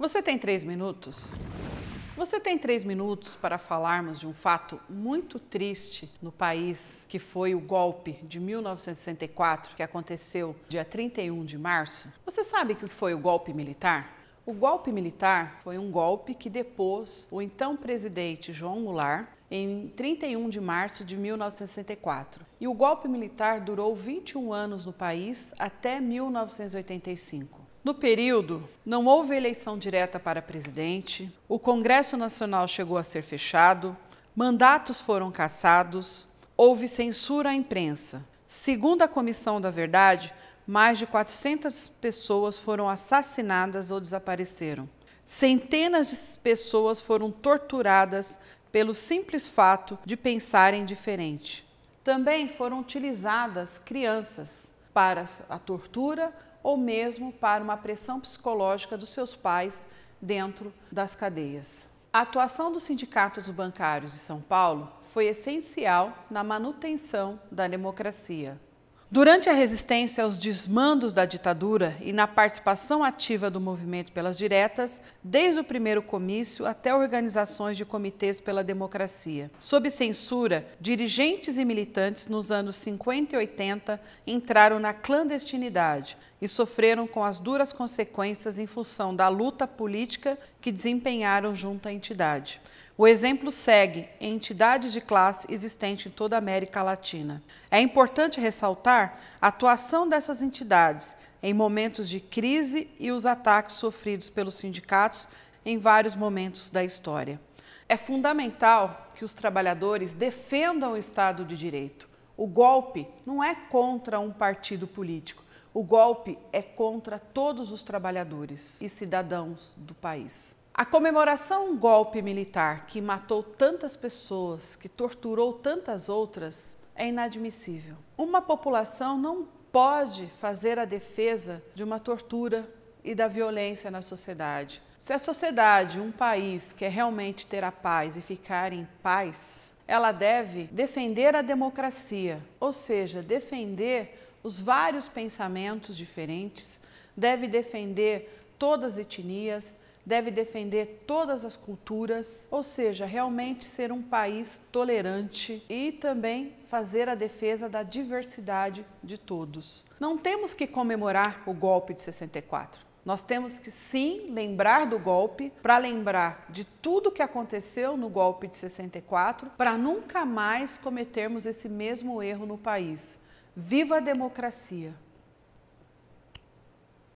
Você tem três minutos? Você tem três minutos para falarmos de um fato muito triste no país, que foi o golpe de 1964, que aconteceu dia 31 de março? Você sabe o que foi o golpe militar? O golpe militar foi um golpe que depôs o então presidente João Goulart em 31 de março de 1964. E o golpe militar durou 21 anos no país até 1985. No período, não houve eleição direta para presidente, o Congresso Nacional chegou a ser fechado, mandatos foram cassados, houve censura à imprensa. Segundo a Comissão da Verdade, mais de 400 pessoas foram assassinadas ou desapareceram. Centenas de pessoas foram torturadas pelo simples fato de pensarem diferente. Também foram utilizadas crianças para a tortura ou mesmo para uma pressão psicológica dos seus pais dentro das cadeias. A atuação do Sindicato dos Bancários de São Paulo foi essencial na manutenção da democracia. Durante a resistência aos desmandos da ditadura e na participação ativa do movimento pelas diretas, desde o primeiro comício até organizações de comitês pela democracia. Sob censura, dirigentes e militantes nos anos 50 e 80 entraram na clandestinidade e sofreram com as duras consequências em função da luta política que desempenharam junto à entidade. O exemplo segue entidades de classe existentes em toda a América Latina. É importante ressaltar a atuação dessas entidades em momentos de crise e os ataques sofridos pelos sindicatos em vários momentos da história. É fundamental que os trabalhadores defendam o Estado de Direito. O golpe não é contra um partido político. O golpe é contra todos os trabalhadores e cidadãos do país. A comemoração um golpe militar que matou tantas pessoas, que torturou tantas outras, é inadmissível. Uma população não pode fazer a defesa de uma tortura e da violência na sociedade. Se a sociedade, um país, quer realmente ter a paz e ficar em paz, ela deve defender a democracia, ou seja, defender os vários pensamentos diferentes, deve defender todas as etnias, deve defender todas as culturas, ou seja, realmente ser um país tolerante e também fazer a defesa da diversidade de todos. Não temos que comemorar o golpe de 64. Nós temos que sim lembrar do golpe, para lembrar de tudo que aconteceu no golpe de 64, para nunca mais cometermos esse mesmo erro no país. Viva a democracia!